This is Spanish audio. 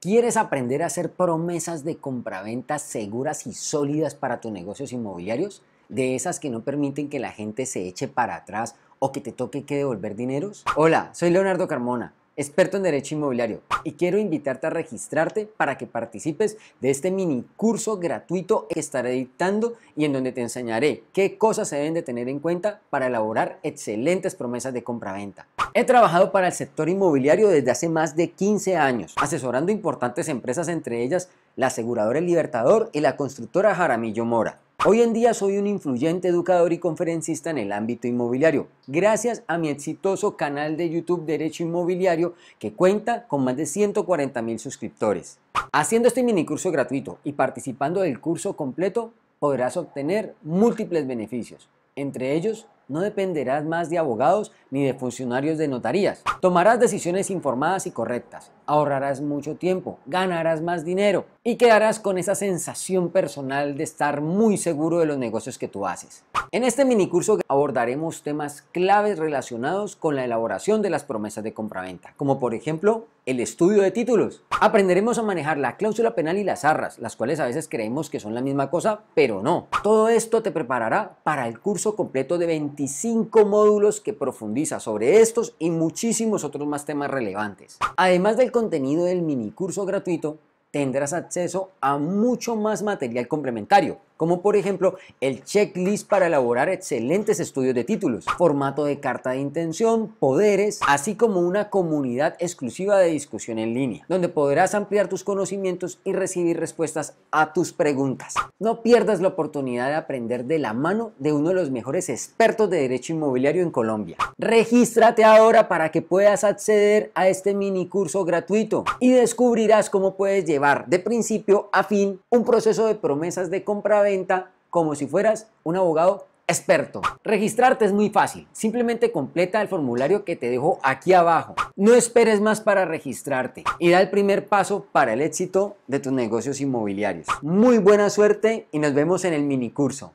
¿Quieres aprender a hacer promesas de compraventas seguras y sólidas para tus negocios inmobiliarios? De esas que no permiten que la gente se eche para atrás o que te toque que devolver dineros. Hola, soy Leonardo Carmona experto en Derecho Inmobiliario, y quiero invitarte a registrarte para que participes de este mini curso gratuito que estaré dictando y en donde te enseñaré qué cosas se deben de tener en cuenta para elaborar excelentes promesas de compraventa. He trabajado para el sector inmobiliario desde hace más de 15 años, asesorando importantes empresas, entre ellas la aseguradora El Libertador y la constructora Jaramillo Mora. Hoy en día soy un influyente educador y conferencista en el ámbito inmobiliario, gracias a mi exitoso canal de YouTube Derecho Inmobiliario que cuenta con más de 140 mil suscriptores. Haciendo este mini curso gratuito y participando del curso completo, podrás obtener múltiples beneficios. Entre ellos, no dependerás más de abogados ni de funcionarios de notarías. Tomarás decisiones informadas y correctas, ahorrarás mucho tiempo, ganarás más dinero y quedarás con esa sensación personal de estar muy seguro de los negocios que tú haces. En este minicurso abordaremos temas claves relacionados con la elaboración de las promesas de compraventa, como por ejemplo el estudio de títulos. Aprenderemos a manejar la cláusula penal y las arras, las cuales a veces creemos que son la misma cosa, pero no. Todo esto te preparará para el curso completo de 25 módulos que profundizan sobre estos y muchísimos otros más temas relevantes. Además del contenido del minicurso gratuito, tendrás acceso a mucho más material complementario como por ejemplo el checklist para elaborar excelentes estudios de títulos, formato de carta de intención, poderes, así como una comunidad exclusiva de discusión en línea, donde podrás ampliar tus conocimientos y recibir respuestas a tus preguntas. No pierdas la oportunidad de aprender de la mano de uno de los mejores expertos de derecho inmobiliario en Colombia. Regístrate ahora para que puedas acceder a este mini curso gratuito y descubrirás cómo puedes llevar de principio a fin un proceso de promesas de compra-venta como si fueras un abogado experto. Registrarte es muy fácil, simplemente completa el formulario que te dejo aquí abajo. No esperes más para registrarte y da el primer paso para el éxito de tus negocios inmobiliarios. Muy buena suerte y nos vemos en el curso.